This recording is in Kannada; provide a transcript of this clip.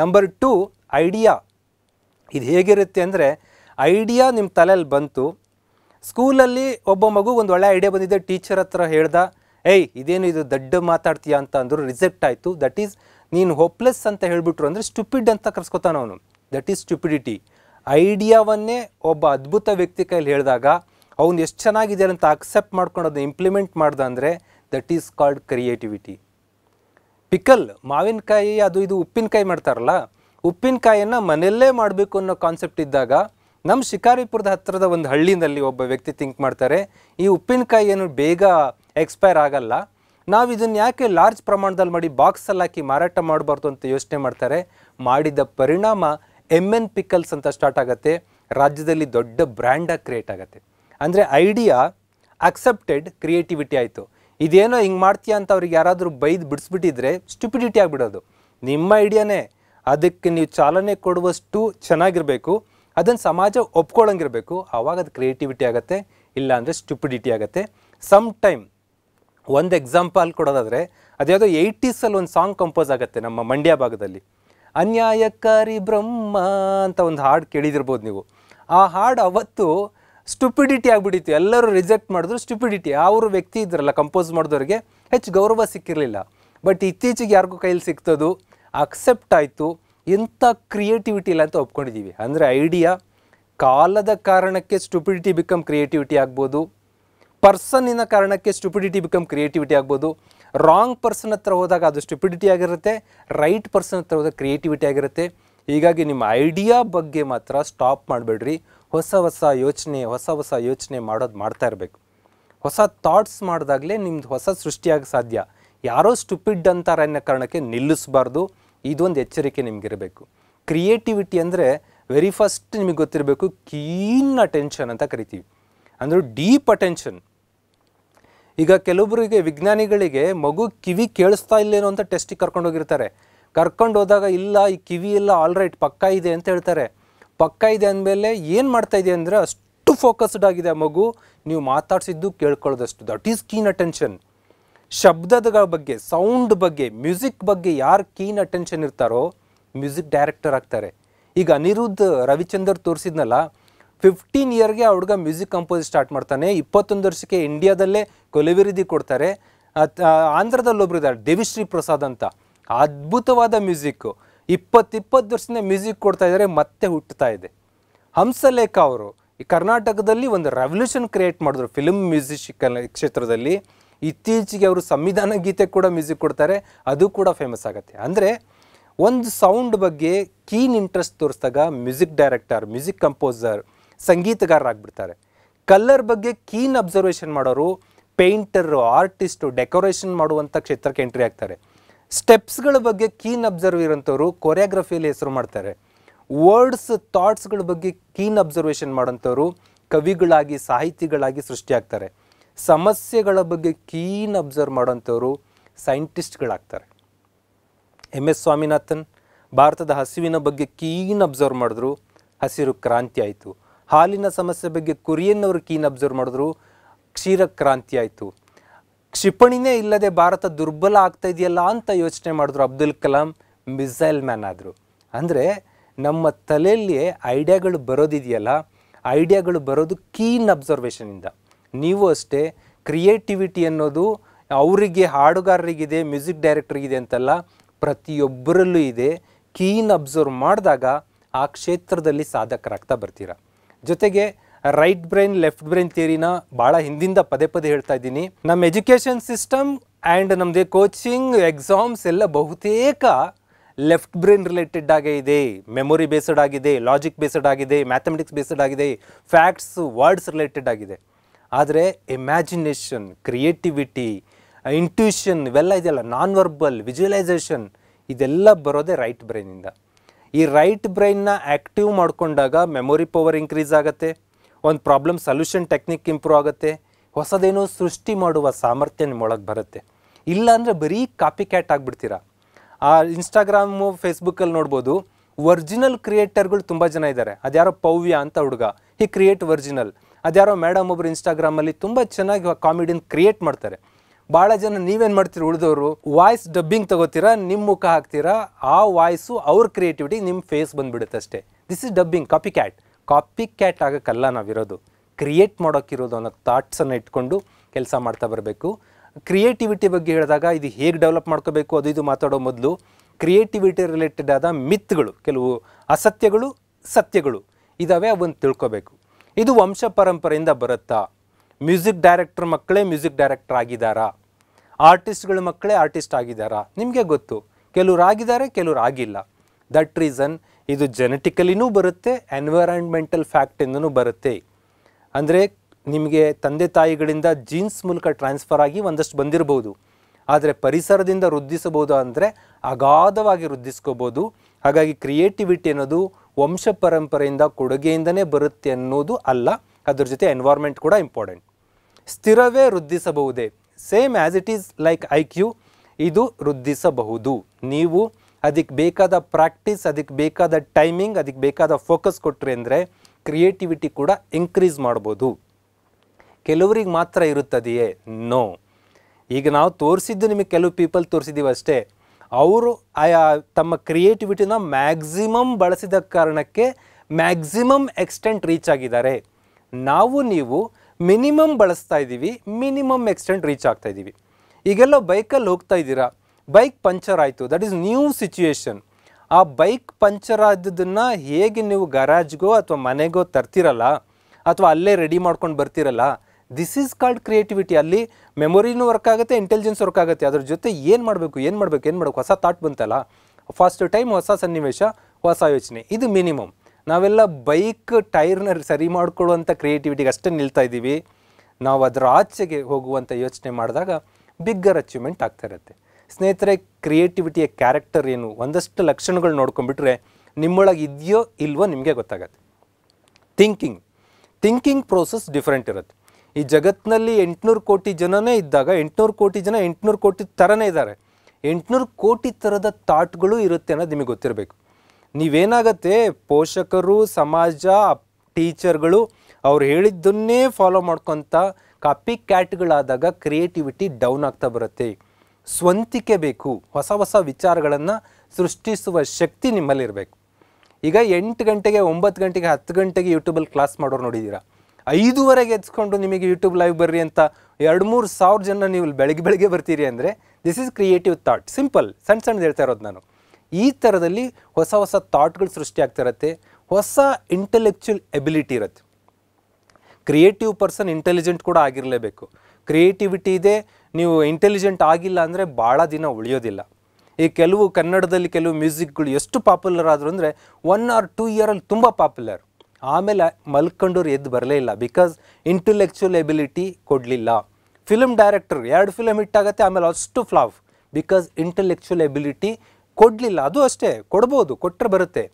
ನಂಬರ್ ಟು ಐಡಿಯಾ ಇದು ಹೇಗಿರುತ್ತೆ ಅಂದರೆ ಐಡಿಯಾ ನಿಮ್ಮ ತಲೆಯಲ್ಲಿ ಬಂತು ಸ್ಕೂಲಲ್ಲಿ ಒಬ್ಬ ಮಗು ಒಂದು ಒಳ್ಳೆ ಐಡಿಯಾ ಬಂದಿದೆ ಟೀಚರ್ ಹತ್ರ ಹೇಳ್ದ ಏಯ್ ಇದೇನು ಇದು ದಡ್ಡ ಮಾತಾಡ್ತೀಯಾ ಅಂತ ಅಂದರು ರಿಜೆಕ್ಟ್ ಆಯಿತು ದಟ್ ಈಸ್ ನೀನು ಹೋಪ್ಲೆಸ್ ಅಂತ ಹೇಳಿಬಿಟ್ರು ಅಂದರೆ ಸ್ಟುಪಿಡ್ ಅಂತ ಕರ್ಸ್ಕೊತಾನ ಅವನು ದಟ್ ಈಸ್ ಸ್ಟುಪಿಡಿಟಿ ಐಡಿಯಾವನ್ನೇ ಒಬ್ಬ ಅದ್ಭುತ ವ್ಯಕ್ತಿ ಕೈಯಲ್ಲಿ ಹೇಳಿದಾಗ ಅವನು ಎಷ್ಟು ಚೆನ್ನಾಗಿದೆ ಅಂತ ಅಕ್ಸೆಪ್ಟ್ ಮಾಡ್ಕೊಂಡು ಇಂಪ್ಲಿಮೆಂಟ್ ಮಾಡ್ದ ಅಂದರೆ that is called creativity pickle ಮಾವಿನಕಾಯಿ ಅದು ಇದು ಉಪ್ಪಿನಕಾಯಿ ಮಾಡ್ತಾರಲ್ಲ ಉಪ್ಪಿನಕಾಯಿಯನ್ನು ಮನೆಯಲ್ಲೇ ಮಾಡಬೇಕು ಅನ್ನೋ ಕಾನ್ಸೆಪ್ಟ್ ಇದ್ದಾಗ ನಮ್ಮ ಶಿಕಾರಿಪುರದ ಹತ್ತಿರದ ಒಂದು ಹಳ್ಳಿನಲ್ಲಿ ಒಬ್ಬ ವ್ಯಕ್ತಿ ಥಿಂಕ್ ಮಾಡ್ತಾರೆ ಈ ಉಪ್ಪಿನಕಾಯಿ ಏನು ಬೇಗ ಎಕ್ಸ್ಪೈರ್ ಆಗಲ್ಲ ನಾವು ಇದನ್ನು ಯಾಕೆ ಲಾರ್ಜ್ ಪ್ರಮಾಣದಲ್ಲಿ ಮಾಡಿ ಬಾಕ್ಸಲ್ಲಿ ಹಾಕಿ ಮಾರಾಟ ಮಾಡಬಾರ್ದು ಅಂತ ಯೋಚನೆ ಮಾಡ್ತಾರೆ ಮಾಡಿದ ಪರಿಣಾಮ ಎಮ್ ಎನ್ ಪಿಕಲ್ಸ್ ಅಂತ ಸ್ಟಾರ್ಟ್ ಆಗುತ್ತೆ ರಾಜ್ಯದಲ್ಲಿ ದೊಡ್ಡ ಬ್ರ್ಯಾಂಡಾಗಿ ಕ್ರಿಯೇಟ್ ಆಗುತ್ತೆ ಅಂದರೆ ಐಡಿಯಾ ಅಕ್ಸೆಪ್ಟೆಡ್ ಕ್ರಿಯೇಟಿವಿಟಿ ಆಯಿತು ಇದೇನೋ ಹಿಂಗೆ ಮಾಡ್ತೀಯ ಅಂತ ಅವ್ರಿಗೆ ಯಾರಾದರೂ ಬೈದು ಬಿಡಿಸ್ಬಿಟ್ಟಿದ್ರೆ ಸ್ಟುಪಿಡಿಟಿ ಆಗಿಬಿಡೋದು ನಿಮ್ಮ ಐಡಿಯಾನೇ ಅದಕ್ಕೆ ನೀವು ಚಾಲನೆ ಕೊಡುವಷ್ಟು ಚೆನ್ನಾಗಿರಬೇಕು ಅದನ್ನು ಸಮಾಜ ಒಪ್ಕೊಳ್ಳೋಂಗಿರಬೇಕು ಆವಾಗ ಅದು ಕ್ರಿಯೇಟಿವಿಟಿ ಆಗುತ್ತೆ ಇಲ್ಲಾಂದರೆ ಸ್ಟುಪಿಡಿಟಿ ಆಗುತ್ತೆ ಸಮ್ ಟೈಮ್ ಒಂದು ಎಕ್ಸಾಂಪಲ್ ಕೊಡೋದಾದರೆ ಅದ್ಯಾವುದೋ ಏಯ್ಟೀಸಲ್ಲಿ ಒಂದು ಸಾಂಗ್ ಕಂಪೋಸ್ ಆಗುತ್ತೆ ನಮ್ಮ ಮಂಡ್ಯ ಭಾಗದಲ್ಲಿ ಅನ್ಯಾಯಕಾರಿ ಬ್ರಹ್ಮ ಅಂತ ಒಂದು ಹಾಡು ಕೇಳಿದಿರ್ಬೋದು ನೀವು ಆ ಹಾಡು ಅವತ್ತು ಸ್ಟುಪಿಡಿಟಿ ಆಗಿಬಿಟ್ಟಿತ್ತು ಎಲ್ಲರೂ ರಿಜೆಕ್ಟ್ ಮಾಡಿದ್ರು ಸ್ಟುಪಿಡಿಟಿ ಅವರು ವ್ಯಕ್ತಿ ಇದ್ರಲ್ಲ ಕಂಪೋಸ್ ಮಾಡಿದವ್ರಿಗೆ ಹೆಚ್ಚು ಗೌರವ ಸಿಕ್ಕಿರಲಿಲ್ಲ ಬಟ್ ಇತ್ತೀಚೆಗೆ ಯಾರಿಗೂ ಕೈಲಿ ಸಿಕ್ತದು ಅಕ್ಸೆಪ್ಟ್ ಆಯಿತು ಇಂಥ ಕ್ರಿಯೇಟಿವಿಟಿ ಇಲ್ಲ ಅಂತ ಒಪ್ಕೊಂಡಿದ್ದೀವಿ ಅಂದರೆ ಐಡಿಯಾ ಕಾಲದ ಕಾರಣಕ್ಕೆ ಸ್ಟುಪಿಡಿಟಿ ಬಿಕಮ್ ಕ್ರಿಯೇಟಿವಿಟಿ ಆಗ್ಬೋದು ಪರ್ಸನ್ನಿನ ಕಾರಣಕ್ಕೆ ಸ್ಟುಪಿಡಿಟಿ ಬಿಕಮ್ ಕ್ರಿಯೇಟಿವಿಟಿ ಆಗ್ಬೋದು ರಾಂಗ್ ಪರ್ಸನ್ ಹತ್ರ ಹೋದಾಗ ಅದು ಸ್ಟುಪಿಡಿಟಿ ಆಗಿರುತ್ತೆ ರೈಟ್ ಪರ್ಸನ್ ಹತ್ರ ಹೋದಾಗ ಕ್ರಿಯೇಟಿವಿಟಿ ಆಗಿರುತ್ತೆ ಹೀಗಾಗಿ ನಿಮ್ಮ ಐಡಿಯಾ ಬಗ್ಗೆ ಮಾತ್ರ ಸ್ಟಾಪ್ ಮಾಡಬೇಡ್ರಿ ಹೊಸ ಹೊಸ ಯೋಚನೆ ಹೊಸ ಹೊಸ ಯೋಚನೆ ಮಾಡೋದು ಮಾಡ್ತಾ ಇರಬೇಕು ಹೊಸ ಥಾಟ್ಸ್ ಮಾಡಿದಾಗಲೇ ನಿಮ್ದು ಹೊಸ ಸೃಷ್ಟಿಯಾಗ ಸಾಧ್ಯ ಯಾರೋ ಸ್ಟುಪಿಡ್ ಅಂತಾರೆ ಅನ್ನೋ ಕಾರಣಕ್ಕೆ ನಿಲ್ಲಿಸಬಾರ್ದು ಇದೊಂದು ಎಚ್ಚರಿಕೆ ನಿಮಗಿರಬೇಕು ಕ್ರಿಯೇಟಿವಿಟಿ ಅಂದರೆ ವೆರಿ ಫಸ್ಟ್ ನಿಮಗೆ ಗೊತ್ತಿರಬೇಕು ಕೀನ್ ಅಟೆನ್ಷನ್ ಅಂತ ಕರಿತೀವಿ ಅಂದರೆ ಡೀಪ್ ಅಟೆನ್ಷನ್ ಈಗ ಕೆಲವೊಬ್ಬರಿಗೆ ವಿಜ್ಞಾನಿಗಳಿಗೆ ಮಗು ಕಿವಿ ಕೇಳಿಸ್ತಾ ಇಲ್ಲೇನೋ ಅಂತ ಟೆಸ್ಟಿಗೆ ಕರ್ಕೊಂಡೋಗಿರ್ತಾರೆ ಕರ್ಕೊಂಡು ಹೋದಾಗ ಇಲ್ಲ ಈ ಕಿವಿ ಎಲ್ಲ ಆಲ್ರೈಟ್ ಪಕ್ಕ ಇದೆ ಅಂತ ಹೇಳ್ತಾರೆ ಪಕ್ಕ ಇದೆ ಅಂದಮೇಲೆ ಏನು ಮಾಡ್ತಾ ಇದೆ ಅಂದರೆ ಅಷ್ಟು ಫೋಕಸ್ಡ್ ಆಗಿದೆ ಆ ಮಗು ನೀವು ಮಾತಾಡಿಸಿದ್ದು ಕೇಳ್ಕೊಳ್ಳೋದಷ್ಟು ದಟ್ ಈಸ್ ಕೀನ್ ಅಟೆನ್ಷನ್ ಶಬ್ದದ ಬಗ್ಗೆ ಸೌಂಡ್ ಬಗ್ಗೆ ಮ್ಯೂಸಿಕ್ ಬಗ್ಗೆ ಯಾರು ಕೀನ್ ಅಟೆನ್ಷನ್ ಇರ್ತಾರೋ ಮ್ಯೂಸಿಕ್ ಡೈರೆಕ್ಟರ್ ಆಗ್ತಾರೆ ಈಗ ಅನಿರುದ್ಧ ರವಿಚಂದರ್ ತೋರಿಸಿದ್ನಲ್ಲ ಫಿಫ್ಟೀನ್ ಇಯರ್ಗೆ ಆ ಹುಡುಗ ಮ್ಯೂಸಿಕ್ ಕಂಪೋಸ್ ಸ್ಟಾರ್ಟ್ ಮಾಡ್ತಾನೆ ಇಪ್ಪತ್ತೊಂದು ವರ್ಷಕ್ಕೆ ಇಂಡಿಯಾದಲ್ಲೇ ಕೊಲೆವಿರಿದಿ ಕೊಡ್ತಾರೆ ಆಂಧ್ರದಲ್ಲಿ ಒಬ್ರು ಇದ್ದಾರೆ ದೇವಿಶ್ರೀ ಪ್ರಸಾದ್ ಅಂತ ಅದ್ಭುತವಾದ ಮ್ಯೂಸಿಕ್ಕು ಇಪ್ಪತ್ತಿಪ್ಪತ್ತು ವರ್ಷದಿಂದ ಮ್ಯೂಸಿಕ್ ಕೊಡ್ತಾ ಇದ್ದಾರೆ ಮತ್ತೆ ಹುಟ್ಟುತ್ತಾ ಇದೆ ಹಂಸಲೇಖ ಅವರು ಈ ಕರ್ನಾಟಕದಲ್ಲಿ ಒಂದು ರೆವಲ್ಯೂಷನ್ ಕ್ರಿಯೇಟ್ ಮಾಡಿದ್ರು ಫಿಲ್ಮ್ ಮ್ಯೂಸಿಕ್ ಕ್ಷೇತ್ರದಲ್ಲಿ ಇತ್ತೀಚೆಗೆ ಅವರು ಸಂವಿಧಾನ ಗೀತೆ ಕೂಡ ಮ್ಯೂಸಿಕ್ ಕೊಡ್ತಾರೆ ಅದು ಕೂಡ ಫೇಮಸ್ ಆಗುತ್ತೆ ಅಂದರೆ ಒಂದು ಸೌಂಡ್ ಬಗ್ಗೆ ಕೀನ್ ಇಂಟ್ರೆಸ್ಟ್ ತೋರಿಸಿದಾಗ ಮ್ಯೂಸಿಕ್ ಡೈರೆಕ್ಟರ್ ಮ್ಯೂಸಿಕ್ ಕಂಪೋಸರ್ ಸಂಗೀತಗಾರರಾಗ್ಬಿಡ್ತಾರೆ ಕಲ್ಲರ್ ಬಗ್ಗೆ ಕೀನ್ ಅಬ್ಸರ್ವೇಷನ್ ಮಾಡೋರು ಪೇಂಟರು ಆರ್ಟಿಸ್ಟು ಡೆಕೋರೇಷನ್ ಮಾಡುವಂಥ ಕ್ಷೇತ್ರಕ್ಕೆ ಎಂಟ್ರಿ ಆಗ್ತಾರೆ ಸ್ಟೆಪ್ಸ್ಗಳ ಬಗ್ಗೆ ಕೀನ್ ಅಬ್ಸರ್ವ್ ಇರೋಂಥವ್ರು ಕೊರಿಯೋಗ್ರಫಿಯಲ್ಲಿ ಹೆಸರು ಮಾಡ್ತಾರೆ ವರ್ಡ್ಸ್ ಥಾಟ್ಸ್ಗಳ ಬಗ್ಗೆ ಕೀನ್ ಅಬ್ಸರ್ವೇಷನ್ ಮಾಡೋಂಥವ್ರು ಕವಿಗಳಾಗಿ ಸಾಹಿತಿಗಳಾಗಿ ಸೃಷ್ಟಿಯಾಗ್ತಾರೆ ಸಮಸ್ಯೆಗಳ ಬಗ್ಗೆ ಕೀನ್ ಅಬ್ಸರ್ವ್ ಮಾಡೋಂಥವ್ರು ಸೈಂಟಿಸ್ಟ್ಗಳಾಗ್ತಾರೆ ಎಮ್ ಎಸ್ ಸ್ವಾಮಿನಾಥನ್ ಭಾರತದ ಹಸಿವಿನ ಬಗ್ಗೆ ಕೀನ್ ಅಬ್ಸರ್ವ್ ಮಾಡಿದ್ರು ಹಸಿರು ಕ್ರಾಂತಿ ಆಯಿತು ಹಾಲಿನ ಸಮಸ್ಯೆ ಬಗ್ಗೆ ಕುರಿಯನ್ನವರು ಕೀನ್ ಅಬ್ಸರ್ವ್ ಮಾಡಿದ್ರು ಕ್ಷೀರ ಕ್ರಾಂತಿ ಆಯಿತು ಕ್ಷಿಪಣಿನೇ ಇಲ್ಲದೆ ಭಾರತ ದುರ್ಬಲ ಆಗ್ತಾ ಇದೆಯಲ್ಲ ಅಂತ ಯೋಚನೆ ಮಾಡಿದ್ರು ಅಬ್ದುಲ್ ಕಲಾಂ ಮಿಸೈಲ್ ಮ್ಯಾನ್ ಆದರು ಅಂದರೆ ನಮ್ಮ ತಲೆಯಲ್ಲಿ ಐಡಿಯಾಗಳು ಬರೋದಿದೆಯಲ್ಲ ಐಡಿಯಾಗಳು ಬರೋದು ಕೀನ್ ಅಬ್ಸರ್ವೇಷನಿಂದ ನೀವು ಅಷ್ಟೇ ಕ್ರಿಯೇಟಿವಿಟಿ ಅನ್ನೋದು ಅವರಿಗೆ ಹಾಡುಗಾರರಿಗಿದೆ ಮ್ಯೂಸಿಕ್ ಡೈರೆಕ್ಟ್ರಿಗಿದೆ ಅಂತಲ್ಲ ಪ್ರತಿಯೊಬ್ಬರಲ್ಲೂ ಇದೆ ಕೀನ್ ಅಬ್ಸರ್ವ್ ಮಾಡಿದಾಗ ಆ ಕ್ಷೇತ್ರದಲ್ಲಿ ಸಾಧಕರಾಗ್ತಾ ಬರ್ತೀರ ಜೊತೆಗೆ ರೈಟ್ ಬ್ರೈನ್ ಲೆಫ್ಟ್ ಬ್ರೈನ್ ಥಿಯರಿನ ಭಾಳ ಹಿಂದಿಂದ ಪದೇ ಪದೇ ಹೇಳ್ತಾ ಇದ್ದೀನಿ ನಮ್ಮ ಎಜುಕೇಷನ್ ಸಿಸ್ಟಮ್ ಆ್ಯಂಡ್ ನಮ್ಮದೇ ಕೋಚಿಂಗ್ ಎಕ್ಸಾಮ್ಸ್ ಎಲ್ಲ ಬಹುತೇಕ ಲೆಫ್ಟ್ ಬ್ರೈನ್ ರಿಲೇಟೆಡ್ ಆಗೇ ಇದೆ ಮೆಮೊರಿ ಬೇಸ್ಡ್ ಆಗಿದೆ ಲಾಜಿಕ್ ಬೇಸ್ಡ್ ಆಗಿದೆ ಮ್ಯಾಥಮೆಟಿಕ್ಸ್ ಬೇಸ್ಡ್ ಆಗಿದೆ ಫ್ಯಾಕ್ಟ್ಸ್ ವರ್ಡ್ಸ್ ರಿಲೇಟೆಡ್ ಆಗಿದೆ ಆದರೆ ಇಮ್ಯಾಜಿನೇಷನ್ ಕ್ರಿಯೇಟಿವಿಟಿ ಇಂಟ್ಯೂಷನ್ ಇವೆಲ್ಲ ಇದೆಯಲ್ಲ ನಾನ್ ವರ್ಬಲ್ ವಿಜುವಲೈಸೇಷನ್ ಇದೆಲ್ಲ ಬರೋದೇ ರೈಟ್ ಬ್ರೈನಿಂದ ಈ ರೈಟ್ ಬ್ರೈನ್ನ ಆ್ಯಕ್ಟಿವ್ ಮಾಡಿಕೊಂಡಾಗ ಮೆಮೊರಿ ಪವರ್ ಇನ್ಕ್ರೀಸ್ ಆಗುತ್ತೆ ಒಂದು ಪ್ರಾಬ್ಲಮ್ ಸೊಲ್ಯೂಷನ್ ಟೆಕ್ನಿಕ್ ಇಂಪ್ರೂವ್ ಆಗುತ್ತೆ ಹೊಸದೇನೋ ಸೃಷ್ಟಿ ಮಾಡುವ ಸಾಮರ್ಥ್ಯ ನಿಮ್ಮೊಳಗೆ ಬರುತ್ತೆ ಇಲ್ಲಾಂದರೆ ಬರೀ ಕಾಪಿ ಕ್ಯಾಟ್ ಆಗಿಬಿಡ್ತೀರ ಆ ಇನ್ಸ್ಟಾಗ್ರಾಮು ಫೇಸ್ಬುಕ್ಕಲ್ಲಿ ನೋಡ್ಬೋದು ಒರ್ಜಿನಲ್ ಕ್ರಿಯೇಟರ್ಗಳು ತುಂಬ ಜನ ಇದ್ದಾರೆ ಅದ್ಯಾರೋ ಪವ್ಯ ಅಂತ ಹುಡುಗ ಹಿ ಕ್ರಿಯೇಟ್ ಒರ್ಜಿನಲ್ ಅದ್ಯಾರೋ ಮೇಡಮ್ ಒಬ್ಬರು ಇನ್ಸ್ಟಾಗ್ರಾಮಲ್ಲಿ ತುಂಬ ಚೆನ್ನಾಗಿ ಕಾಮಿಡಿಯನ್ ಕ್ರಿಯೇಟ್ ಮಾಡ್ತಾರೆ ಭಾಳ ಜನ ನೀವೇನು ಮಾಡ್ತೀರಿ ಉಳಿದವರು ವಾಯ್ಸ್ ಡಬ್ಬಿಂಗ್ ತಗೋತೀರಾ ನಿಮ್ಮ ಮುಖ ಹಾಕ್ತೀರಾ ಆ ವಾಯ್ಸು ಅವ್ರ ಕ್ರಿಯೇಟಿವಿಟಿ ನಿಮ್ಮ ಫೇಸ್ ಬಂದುಬಿಡುತ್ತೆ ಅಷ್ಟೇ this is dubbing copy cat copy cat ಆಗೋಕ್ಕಲ್ಲ ನಾವಿರೋದು ಕ್ರಿಯೇಟ್ ಮಾಡೋಕ್ಕಿರೋದು ಅನ್ನೋ ಥಾಟ್ಸನ್ನು ಇಟ್ಕೊಂಡು ಕೆಲಸ ಮಾಡ್ತಾ ಬರಬೇಕು ಕ್ರಿಯೇಟಿವಿಟಿ ಬಗ್ಗೆ ಹೇಳಿದಾಗ ಇದು ಹೇಗೆ ಡೆವಲಪ್ ಮಾಡ್ಕೋಬೇಕು ಅದು ಇದು ಮಾತಾಡೋ ಮೊದಲು ಕ್ರಿಯೇಟಿವಿಟಿ ರಿಲೇಟೆಡ್ ಆದ ಮಿತ್ಗಳು ಕೆಲವು ಅಸತ್ಯಗಳು ಸತ್ಯಗಳು ಇದಾವೆ ಅವನ್ನು ತಿಳ್ಕೋಬೇಕು ಇದು ವಂಶ ಪರಂಪರೆಯಿಂದ ಬರುತ್ತಾ ಮ್ಯೂಸಿಕ್ ಡೈರೆಕ್ಟರ್ ಮಕ್ಕಳೇ ಮ್ಯೂಸಿಕ್ ಡೈರೆಕ್ಟರ್ ಆಗಿದ್ದಾರಾ ಆರ್ಟಿಸ್ಟ್ಗಳ ಮಕ್ಕಳೇ ಆರ್ಟಿಸ್ಟ್ ಆಗಿದ್ದಾರಾ ನಿಮಗೆ ಗೊತ್ತು ಕೆಲವ್ರು ಆಗಿದ್ದಾರೆ ಕೆಲವ್ರು ಆಗಿಲ್ಲ ದಟ್ ರೀಸನ್ ಇದು ಜೆನೆಟಿಕಲಿನೂ ಬರುತ್ತೆ ಎನ್ವೈರಾನ್ಮೆಂಟಲ್ ಫ್ಯಾಕ್ಟಿಂದನೂ ಬರುತ್ತೆ ಅಂದರೆ ನಿಮಗೆ ತಂದೆ ತಾಯಿಗಳಿಂದ ಜೀನ್ಸ್ ಮೂಲಕ ಟ್ರಾನ್ಸ್ಫರ್ ಆಗಿ ಒಂದಷ್ಟು ಬಂದಿರಬಹುದು ಆದರೆ ಪರಿಸರದಿಂದ ವೃದ್ಧಿಸಬಹುದು ಅಂದರೆ ಅಗಾಧವಾಗಿ ವೃದ್ಧಿಸ್ಕೋಬೋದು ಹಾಗಾಗಿ ಕ್ರಿಯೇಟಿವಿಟಿ ಅನ್ನೋದು ವಂಶ ಪರಂಪರೆಯಿಂದ ಕೊಡುಗೆಯಿಂದನೇ ಬರುತ್ತೆ ಅನ್ನೋದು ಅಲ್ಲ ಅದರ ಜೊತೆ ಎನ್ವಾರ್ಮೆಂಟ್ ಕೂಡ ಇಂಪಾರ್ಟೆಂಟ್ ಸ್ಥಿರವೇ ವೃದ್ಧಿಸಬಹುದೇ same as it is like I Q ಇದು ವೃದ್ಧಿಸಬಹುದು ನೀವು ಅದಕ್ಕೆ ಬೇಕಾದ ಪ್ರಾಕ್ಟೀಸ್ ಅದಕ್ಕೆ ಬೇಕಾದ ಟೈಮಿಂಗ್ ಅದಕ್ಕೆ ಬೇಕಾದ ಫೋಕಸ್ ಕೊಟ್ಟರೆ ಅಂದರೆ ಕ್ರಿಯೇಟಿವಿಟಿ ಕೂಡ ಇನ್ಕ್ರೀಸ್ ಮಾಡ್ಬೋದು ಕೆಲವರಿಗೆ ಮಾತ್ರ ಇರುತ್ತದೆಯೇ ನೋ ಈಗ ನಾವು ತೋರಿಸಿದ್ದು ನಿಮಗೆ ಕೆಲವು ಪೀಪಲ್ ತೋರಿಸಿದ್ದೀವಿ ಅಷ್ಟೇ ಅವರು ಆಯಾ ತಮ್ಮ ಕ್ರಿಯೇಟಿವಿಟಿನ ಮ್ಯಾಕ್ಸಿಮಮ್ ಬಳಸಿದ ಕಾರಣಕ್ಕೆ ಮ್ಯಾಕ್ಸಿಮಮ್ ಎಕ್ಸ್ಟೆಂಟ್ ರೀಚ್ ಆಗಿದ್ದಾರೆ ನಾವು ನೀವು ಮಿನಿಮಮ್ ಬಳಸ್ತಾ ಇದ್ದೀವಿ ಮಿನಿಮಮ್ ಎಕ್ಸ್ಟೆಂಟ್ ರೀಚ್ ಆಗ್ತಾ ಇದ್ದೀವಿ ಈಗೆಲ್ಲ ಬೈಕಲ್ಲಿ ಹೋಗ್ತಾ ಇದ್ದೀರಾ ಬೈಕ್ ಪಂಚರ್ ಆಯಿತು ದಟ್ ಈಸ್ ನ್ಯೂ ಸಿಚುಯೇಷನ್ ಆ ಬೈಕ್ ಪಂಚರ್ ಆದದನ್ನು ಹೇಗೆ ನೀವು ಗರಾಜ್ಗೋ ಅಥವಾ ಮನೆಗೋ ತರ್ತಿರಲ್ಲ ಅಥವಾ ಅಲ್ಲೇ ರೆಡಿ ಮಾಡ್ಕೊಂಡು ಬರ್ತಿರಲ್ಲ ದಿಸ್ ಈಸ್ ಕಾಲ್ಡ್ ಕ್ರಿಯೇಟಿವಿಟಿ ಅಲ್ಲಿ ಮೆಮೊರಿನೂ ವರ್ಕ್ ಆಗುತ್ತೆ ಇಂಟೆಲಿಜೆನ್ಸ್ ವರ್ಕ್ ಆಗುತ್ತೆ ಅದ್ರ ಜೊತೆ ಏನು ಮಾಡಬೇಕು ಏನು ಮಾಡಬೇಕು ಏನು ಮಾಡಬೇಕು ಹೊಸ ಥಾಟ್ ಬಂತಲ್ಲ ಫಸ್ಟ್ ಟೈಮ್ ಹೊಸ ಸನ್ನಿವೇಶ ಹೊಸ ಯೋಚನೆ ಇದು ಮಿನಿಮಮ್ ನಾವೆಲ್ಲ ಬೈಕ್ ಟೈರ್ನ ಸರಿ ಮಾಡ್ಕೊಳ್ಳುವಂಥ ಕ್ರಿಯೇಟಿವಿಟಿಗೆ ಅಷ್ಟೇ ನಿಲ್ತಾ ಇದ್ದೀವಿ ನಾವು ಅದರ ಆಚೆಗೆ ಹೋಗುವಂಥ ಯೋಚನೆ ಮಾಡಿದಾಗ ಬಿಗ್ಗರ್ ಅಚೀವ್ಮೆಂಟ್ ಆಗ್ತಾ ಇರುತ್ತೆ ಸ್ನೇಹಿತರೆ ಕ್ರಿಯೇಟಿವಿಟಿಯ ಕ್ಯಾರೆಕ್ಟರ್ ಏನು ಒಂದಷ್ಟು ಲಕ್ಷಣಗಳು ನೋಡ್ಕೊಂಡ್ಬಿಟ್ರೆ ನಿಮ್ಮೊಳಗೆ ಇದೆಯೋ ಇಲ್ವೋ ನಿಮಗೆ ಗೊತ್ತಾಗತ್ತೆ ಥಿಂಕಿಂಗ್ ಥಿಂಕಿಂಗ್ ಪ್ರೋಸೆಸ್ ಡಿಫ್ರೆಂಟ್ ಇರುತ್ತೆ ಈ ಜಗತ್ತಿನಲ್ಲಿ ಎಂಟುನೂರು ಕೋಟಿ ಜನನೇ ಇದ್ದಾಗ ಎಂಟುನೂರು ಕೋಟಿ ಜನ ಎಂಟುನೂರು ಕೋಟಿ ಥರನೇ ಇದ್ದಾರೆ ಎಂಟುನೂರು ಕೋಟಿ ಥರದ ಥಾಟ್ಗಳು ಇರುತ್ತೆ ಅನ್ನೋದು ನಿಮಗೆ ಗೊತ್ತಿರಬೇಕು ನೀವೇನಾಗತ್ತೆ ಪೋಷಕರು ಸಮಾಜ ಟೀಚರ್ಗಳು ಅವ್ರು ಹೇಳಿದ್ದನ್ನೇ ಫಾಲೋ ಮಾಡ್ಕೊತ ಕಾಪಿ ಕ್ಯಾಟ್ಗಳಾದಾಗ ಕ್ರಿಯೇಟಿವಿಟಿ ಡೌನ್ ಆಗ್ತಾ ಬರುತ್ತೆ ಸ್ವಂತಿಕೆ ಬೇಕು ಹೊಸ ಹೊಸ ವಿಚಾರಗಳನ್ನು ಸೃಷ್ಟಿಸುವ ಶಕ್ತಿ ನಿಮ್ಮಲ್ಲಿರಬೇಕು ಈಗ ಎಂಟು ಗಂಟೆಗೆ ಒಂಬತ್ತು ಗಂಟೆಗೆ ಹತ್ತು ಗಂಟೆಗೆ ಯೂಟ್ಯೂಬಲ್ಲಿ ಕ್ಲಾಸ್ ಮಾಡೋರು ನೋಡಿದ್ದೀರಾ ಐದುವರೆಗೆ ಎದ್ಕೊಂಡು ನಿಮಗೆ ಯೂಟ್ಯೂಬ್ ಲೈವ್ ಬರ್ರಿ ಅಂತ ಎರಡು ಮೂರು ಸಾವಿರ ಜನ ನೀವು ಬೆಳಗ್ಗೆ ಬೆಳಗ್ಗೆ ಬರ್ತೀರಿ ಅಂದರೆ this is creative thought simple ಸಣ್ಣ ಸಣ್ಣದು ಹೇಳ್ತಾ ಇರೋದು ನಾನು ಈ ಥರದಲ್ಲಿ ಹೊಸ ಹೊಸ ಥಾಟ್ಗಳು ಸೃಷ್ಟಿ ಇರತ್ತೆ ಹೊಸ ಇಂಟೆಲೆಕ್ಚುಯಲ್ ಎಬಿಲಿಟಿ ಇರುತ್ತೆ ಕ್ರಿಯೇಟಿವ್ ಪರ್ಸನ್ ಇಂಟೆಲಿಜೆಂಟ್ ಕೂಡ ಆಗಿರಲೇಬೇಕು ಕ್ರಿಯೇಟಿವಿಟಿ ಇದೆ ನೀವು ಇಂಟೆಲಿಜೆಂಟ್ ಆಗಿಲ್ಲ ಅಂದರೆ ಭಾಳ ದಿನ ಉಳಿಯೋದಿಲ್ಲ ಈ ಕೆಲವು ಕನ್ನಡದಲ್ಲಿ ಕೆಲವು ಮ್ಯೂಸಿಕ್ಗಳು ಎಷ್ಟು ಪಾಪ್ಯುಲರ್ ಆದರೂ ಅಂದರೆ ಒನ್ ಆರ್ ಟೂ ಇಯರಲ್ಲಿ ತುಂಬ ಪಾಪ್ಯುಲರ್ ಆಮೇಲೆ ಮಲ್ಕಂಡವ್ರು ಎದ್ದು ಬರಲೇ ಇಲ್ಲ ಬಿಕಾಸ್ ಇಂಟೆಲೆಕ್ಚುಯಲ್ ಎಬಿಲಿಟಿ ಕೊಡಲಿಲ್ಲ ಫಿಲಮ್ ಡೈರೆಕ್ಟರ್ ಎರಡು ಫಿಲಮ್ ಹಿಟ್ಟಾಗತ್ತೆ ಆಮೇಲೆ ಅಷ್ಟು ಫ್ಲಾಫ್ ಬಿಕಾಸ್ ಇಂಟೆಲೆಕ್ಚುಯಲ್ ಎಬಿಲಿಟಿ ಕೊಡಲಿಲ್ಲ ಅದು ಅಷ್ಟೇ ಕೊಡ್ಬೋದು ಕೊಟ್ಟರೆ ಬರುತ್ತೆ